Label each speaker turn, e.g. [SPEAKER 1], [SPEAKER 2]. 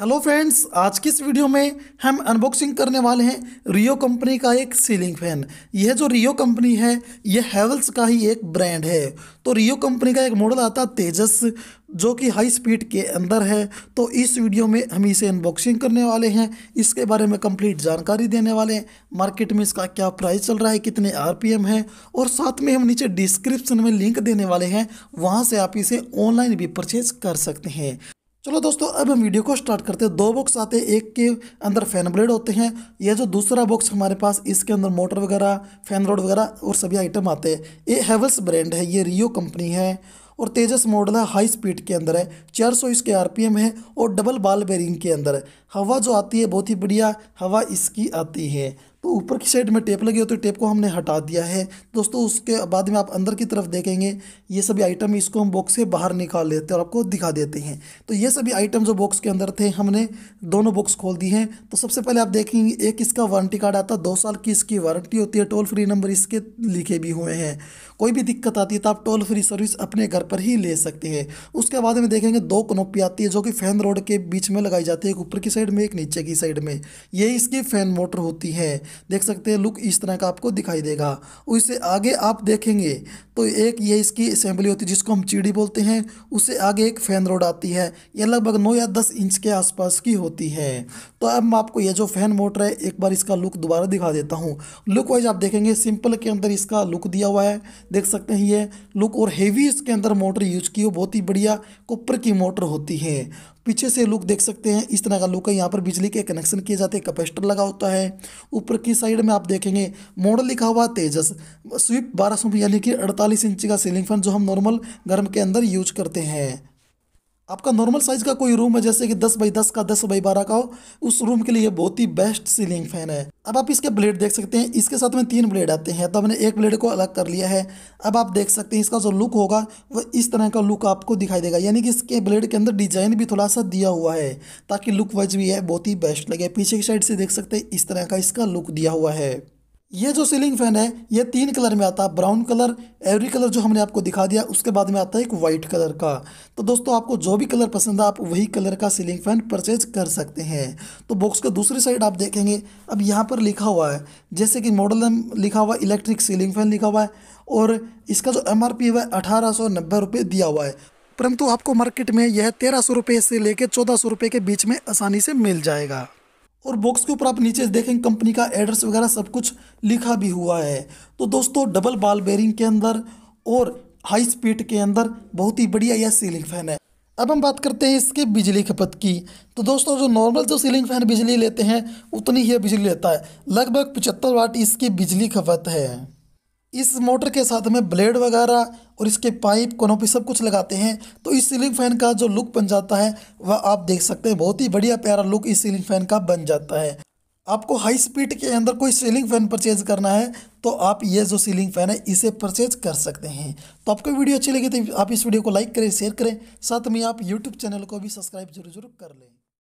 [SPEAKER 1] hello friends आज की इस वीडियो में हम अनबॉक्सिंग करने वाले हैं रियो कंपनी का एक सीलिंग फैन यह जो रियो कंपनी है यह हैवल्स का ही एक ब्रांड है तो रियो कंपनी का एक मॉडल आता तेजस जो कि हाई स्पीड के अंदर है तो इस वीडियो में हम इसे अनबॉक्सिंग करने वाले हैं इसके बारे में कंप्लीट जानकारी देने वाले हैं मार्केट में इसका क्या प्राइस चल रहा है कितने आरपीएम है और साथ में हम नीचे डिस्क्रिप्शन में लिंक देने वाले हैं वहाँ से आप इसे ऑनलाइन भी परचेज कर सकते हैं चलो दोस्तों अब हम वीडियो को स्टार्ट करते हैं दो बॉक्स आते हैं एक के अंदर फैन ब्लेड होते हैं यह जो दूसरा बॉक्स हमारे पास इसके अंदर मोटर वगैरह फैन रोड वगैरह और सभी आइटम आते हैं ये हेवल्स ब्रांड है ये रियो कंपनी है और तेजस मॉडल है हाई स्पीड के अंदर है चार सौ इसके आर है और डबल बाल बेरिंग के अंदर है हवा जो आती है बहुत ही बढ़िया हवा इसकी आती है तो ऊपर की साइड में टेप लगी होती तो है टेप को हमने हटा दिया है दोस्तों उसके बाद में आप अंदर की तरफ देखेंगे ये सभी आइटम इसको हम बॉक्स से बाहर निकाल लेते हैं और आपको दिखा देते हैं तो ये सभी आइटम जो बॉक्स के अंदर थे हमने दोनों बॉक्स खोल दिए हैं तो सबसे पहले आप देखेंगे एक इसका वारंटी कार्ड आता है दो साल की इसकी वारंटी होती है टोल फ्री नंबर इसके लिखे भी हुए हैं कोई भी दिक्कत आती है तो आप टोल फ्री सर्विस अपने घर पर ही ले सकते हैं उसके बाद में देखेंगे दो कनोपी आती है जो कि फैन रोड के बीच में लगाई जाती है एक ऊपर की साइड में एक नीचे की साइड में ये इसकी फैन मोटर होती है देख सकते हैं लुक इस तरह का आपको दिखाई देगा उससे आगे आप देखेंगे तो एक ये इसकी असेंबली होती है जिसको हम चिड़ी बोलते हैं उससे आगे एक फैन रोड आती है ये लगभग नौ या दस इंच के आसपास की होती है तो अब मैं आपको ये जो फैन मोटर है एक बार इसका लुक दोबारा दिखा देता हूँ लुक वाइज आप देखेंगे सिंपल के अंदर इसका लुक दिया हुआ है देख सकते हैं ये लुक और हेवी इसके अंदर मोटर यूज की हो बहुत ही बढ़िया कॉपर की मोटर होती है पीछे से लुक देख सकते हैं इस तरह का लुक है यहाँ पर बिजली के कनेक्शन किए जाते हैं कैपेसिटर लगा होता है ऊपर की साइड में आप देखेंगे मॉडल लिखा हुआ तेजस स्विप बारह यानी कि अड़तालीस इंच का सीलिंग फैन जो हम नॉर्मल गर्म के अंदर यूज करते हैं आपका नॉर्मल साइज़ का कोई रूम है जैसे कि 10 बाई 10 का 10 बाई 12 का हो उस रूम के लिए बहुत ही बेस्ट सीलिंग फैन है अब आप इसके ब्लेड देख सकते हैं इसके साथ में तीन ब्लेड आते हैं तो हमने एक ब्लेड को अलग कर लिया है अब आप देख सकते हैं इसका जो लुक होगा वह इस तरह का लुक आपको दिखाई देगा यानी कि इसके ब्लेड के अंदर डिजाइन भी थोड़ा सा दिया हुआ है ताकि लुक वाइज भी है बहुत ही बेस्ट लगे पीछे की साइड से देख सकते हैं इस तरह का इसका लुक दिया हुआ है ये जो सीलिंग फैन है ये तीन कलर में आता है ब्राउन कलर एवरी कलर जो हमने आपको दिखा दिया उसके बाद में आता है एक वाइट कलर का तो दोस्तों आपको जो भी कलर पसंद है आप वही कलर का सीलिंग फैन परचेज कर सकते हैं तो बॉक्स का दूसरी साइड आप देखेंगे अब यहाँ पर लिखा हुआ है जैसे कि मॉडल लिखा हुआ इलेक्ट्रिक सीलिंग फैन लिखा हुआ है और इसका जो एम आर है वह अठारह दिया हुआ है परंतु आपको मार्केट में यह तेरह सौ से लेकर चौदह सौ के बीच में आसानी से मिल जाएगा और बॉक्स के ऊपर आप नीचे देखेंगे कंपनी का एड्रेस वगैरह सब कुछ लिखा भी हुआ है तो दोस्तों डबल बाल बेरिंग के अंदर और हाई स्पीड के अंदर बहुत ही बढ़िया यह सीलिंग फैन है अब हम बात करते हैं इसके बिजली खपत की तो दोस्तों जो नॉर्मल जो सीलिंग फैन बिजली लेते हैं उतनी ही बिजली लेता है लगभग पचहत्तर वाट इसकी बिजली खपत है इस मोटर के साथ में ब्लेड वगैरह और इसके पाइप कनोपी सब कुछ लगाते हैं तो इस सीलिंग फ़ैन का जो लुक बन जाता है वह आप देख सकते हैं बहुत ही बढ़िया प्यारा लुक इस सीलिंग फ़ैन का बन जाता है आपको हाई स्पीड के अंदर कोई सीलिंग फ़ैन परचेज करना है तो आप ये जो सीलिंग फ़ैन है इसे परचेज कर सकते हैं तो आपको वीडियो अच्छी लगी तो आप इस वीडियो को लाइक करें शेयर करें साथ में आप यूट्यूब चैनल को भी सब्सक्राइब जरूर जरूर कर लें